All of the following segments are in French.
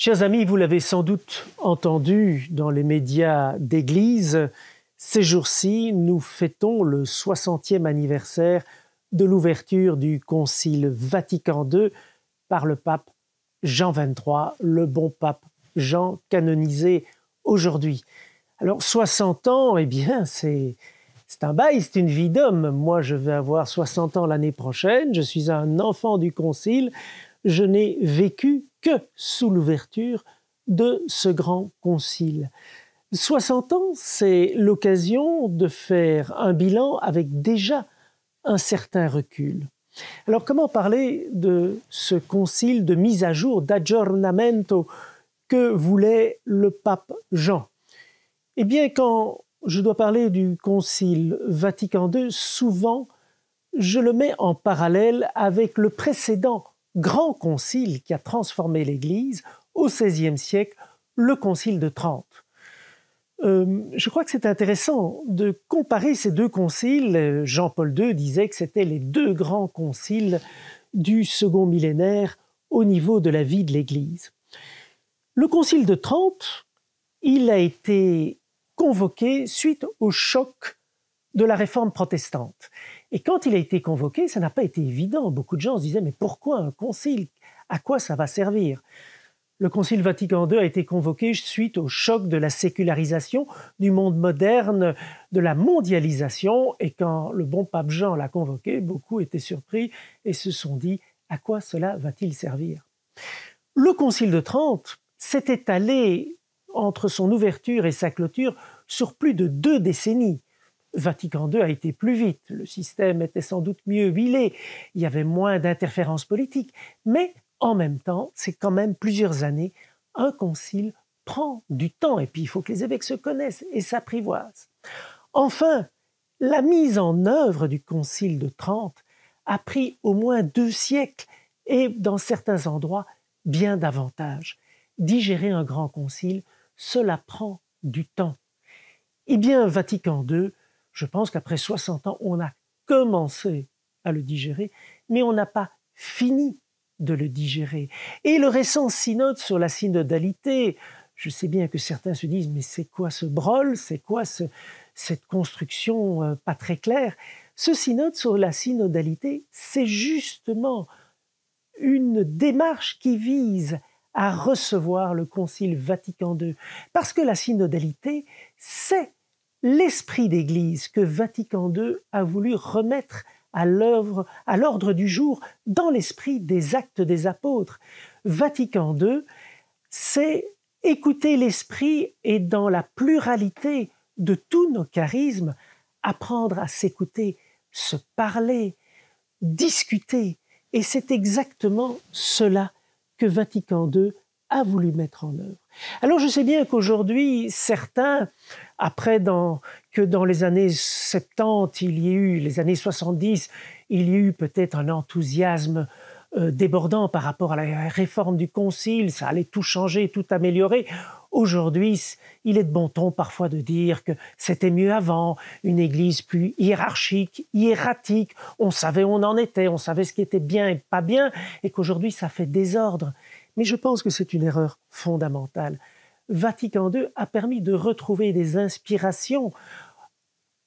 Chers amis, vous l'avez sans doute entendu dans les médias d'Église, ces jours-ci, nous fêtons le 60e anniversaire de l'ouverture du Concile Vatican II par le pape Jean XXIII, le bon pape Jean canonisé aujourd'hui. Alors 60 ans, eh bien, c'est un bail, c'est une vie d'homme. Moi, je vais avoir 60 ans l'année prochaine, je suis un enfant du Concile, je n'ai vécu que sous l'ouverture de ce grand concile. 60 ans, c'est l'occasion de faire un bilan avec déjà un certain recul. Alors comment parler de ce concile de mise à jour, d'aggiornamento, que voulait le pape Jean Eh bien, quand je dois parler du concile Vatican II, souvent je le mets en parallèle avec le précédent grand concile qui a transformé l'Église au XVIe siècle, le concile de Trente. Euh, je crois que c'est intéressant de comparer ces deux conciles. Jean-Paul II disait que c'était les deux grands conciles du second millénaire au niveau de la vie de l'Église. Le concile de Trente, il a été convoqué suite au choc de la réforme protestante. Et quand il a été convoqué, ça n'a pas été évident. Beaucoup de gens se disaient, mais pourquoi un concile À quoi ça va servir le Concile Vatican II a été convoqué suite au choc de la sécularisation du monde moderne, de la mondialisation, et quand le bon pape Jean l'a convoqué, beaucoup étaient surpris et se sont dit à quoi cela va-t-il servir Le Concile de Trente s'est étalé entre son ouverture et sa clôture sur plus de deux décennies. Vatican II a été plus vite, le système était sans doute mieux huilé, il y avait moins d'interférences politiques, mais en même temps, c'est quand même plusieurs années, un concile prend du temps, et puis il faut que les évêques se connaissent et s'apprivoisent. Enfin, la mise en œuvre du concile de Trente a pris au moins deux siècles, et dans certains endroits, bien davantage. Digérer un grand concile, cela prend du temps. Eh bien, Vatican II je pense qu'après 60 ans, on a commencé à le digérer, mais on n'a pas fini de le digérer. Et le récent synode sur la synodalité, je sais bien que certains se disent mais c'est quoi ce brol, c'est quoi cette construction euh, pas très claire Ce synode sur la synodalité, c'est justement une démarche qui vise à recevoir le Concile Vatican II, parce que la synodalité, c'est l'esprit d'Église que Vatican II a voulu remettre à l'œuvre, à l'ordre du jour, dans l'esprit des actes des apôtres. Vatican II, c'est écouter l'esprit et dans la pluralité de tous nos charismes, apprendre à s'écouter, se parler, discuter. Et c'est exactement cela que Vatican II a voulu mettre en œuvre. Alors je sais bien qu'aujourd'hui, certains, après que dans les années 70, il y ait eu, les années 70, il y a eu peut-être un enthousiasme euh, débordant par rapport à la réforme du Concile, ça allait tout changer, tout améliorer. Aujourd'hui, il est de bon ton parfois de dire que c'était mieux avant, une Église plus hiérarchique, hiératique, on savait où on en était, on savait ce qui était bien et pas bien, et qu'aujourd'hui ça fait désordre. Mais je pense que c'est une erreur fondamentale. Vatican II a permis de retrouver des inspirations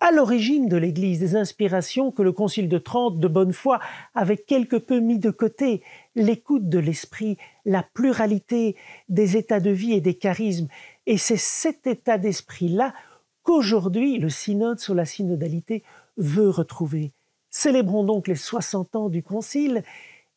à l'origine de l'Église, des inspirations que le Concile de Trente, de bonne foi, avait quelque peu mis de côté, l'écoute de l'esprit, la pluralité des états de vie et des charismes. Et c'est cet état d'esprit-là qu'aujourd'hui le synode sur la synodalité veut retrouver. Célébrons donc les 60 ans du Concile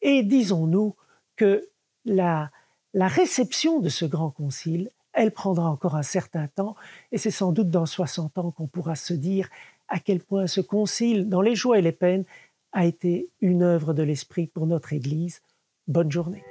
et disons-nous que la, réception de ce grand concile, elle prendra encore un certain temps, et c'est sans doute dans 60 ans qu'on pourra se dire à quel point ce concile, dans les joies et les peines, a été une œuvre de l'esprit pour notre Église. Bonne journée.